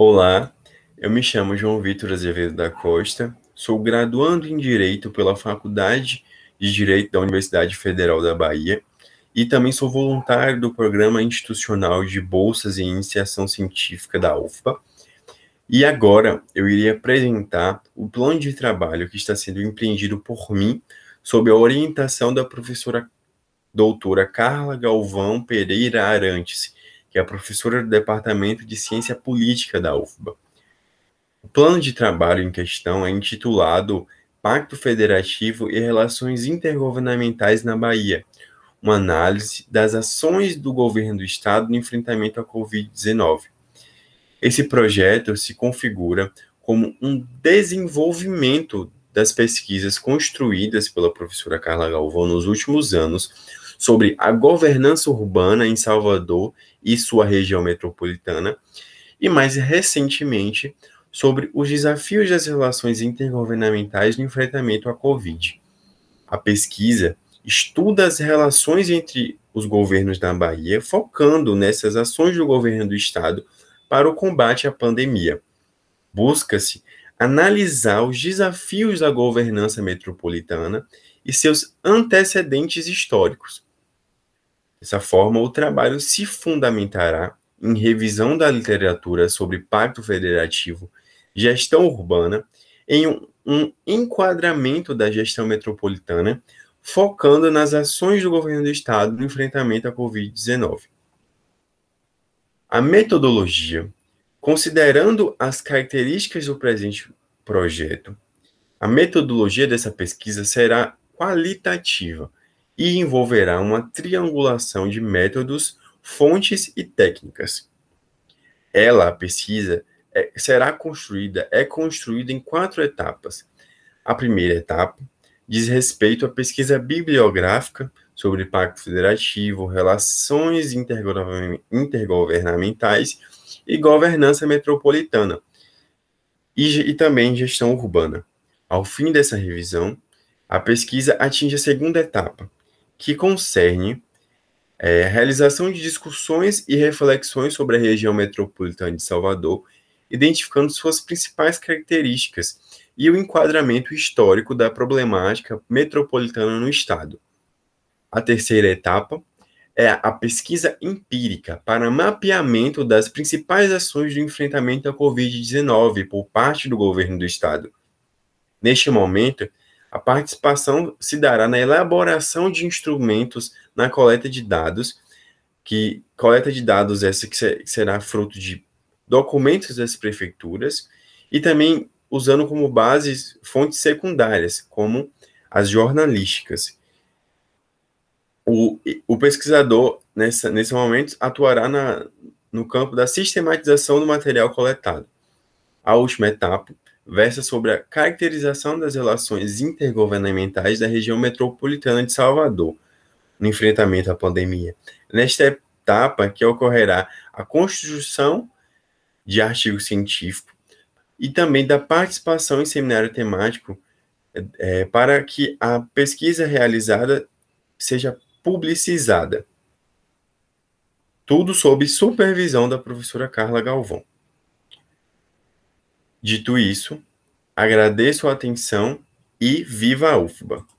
Olá, eu me chamo João Vitor Azevedo da Costa, sou graduando em Direito pela Faculdade de Direito da Universidade Federal da Bahia e também sou voluntário do Programa Institucional de Bolsas e Iniciação Científica da UFBA. E agora eu irei apresentar o plano de trabalho que está sendo empreendido por mim sob a orientação da professora doutora Carla Galvão Pereira Arantes, que é professora do Departamento de Ciência Política da UFBA. O plano de trabalho em questão é intitulado Pacto Federativo e Relações Intergovernamentais na Bahia, uma análise das ações do governo do Estado no enfrentamento à Covid-19. Esse projeto se configura como um desenvolvimento das pesquisas construídas pela professora Carla Galvão nos últimos anos sobre a governança urbana em Salvador e sua região metropolitana, e mais recentemente sobre os desafios das relações intergovernamentais no enfrentamento à Covid. A pesquisa estuda as relações entre os governos da Bahia, focando nessas ações do governo do estado para o combate à pandemia. Busca-se analisar os desafios da governança metropolitana e seus antecedentes históricos, Dessa forma, o trabalho se fundamentará em revisão da literatura sobre pacto federativo, gestão urbana, em um, um enquadramento da gestão metropolitana, focando nas ações do governo do estado no enfrentamento à Covid-19. A metodologia, considerando as características do presente projeto, a metodologia dessa pesquisa será qualitativa, e envolverá uma triangulação de métodos, fontes e técnicas. Ela, a pesquisa, é, será construída, é construída em quatro etapas. A primeira etapa diz respeito à pesquisa bibliográfica sobre Pacto Federativo, relações intergovernamentais e governança metropolitana, e, e também gestão urbana. Ao fim dessa revisão, a pesquisa atinge a segunda etapa, que concerne é, realização de discussões e reflexões sobre a região metropolitana de Salvador, identificando suas principais características e o enquadramento histórico da problemática metropolitana no Estado. A terceira etapa é a pesquisa empírica para mapeamento das principais ações do enfrentamento à Covid-19 por parte do governo do Estado. Neste momento, a participação se dará na elaboração de instrumentos na coleta de dados, que coleta de dados essa que será fruto de documentos das prefeituras e também usando como bases fontes secundárias, como as jornalísticas. O, o pesquisador, nessa, nesse momento, atuará na, no campo da sistematização do material coletado. A última etapa versa sobre a caracterização das relações intergovernamentais da região metropolitana de Salvador no enfrentamento à pandemia. Nesta etapa que ocorrerá a construção de artigo científico e também da participação em seminário temático é, é para que a pesquisa realizada seja publicizada. Tudo sob supervisão da professora Carla Galvão. Dito isso, agradeço a atenção e viva a UFBA!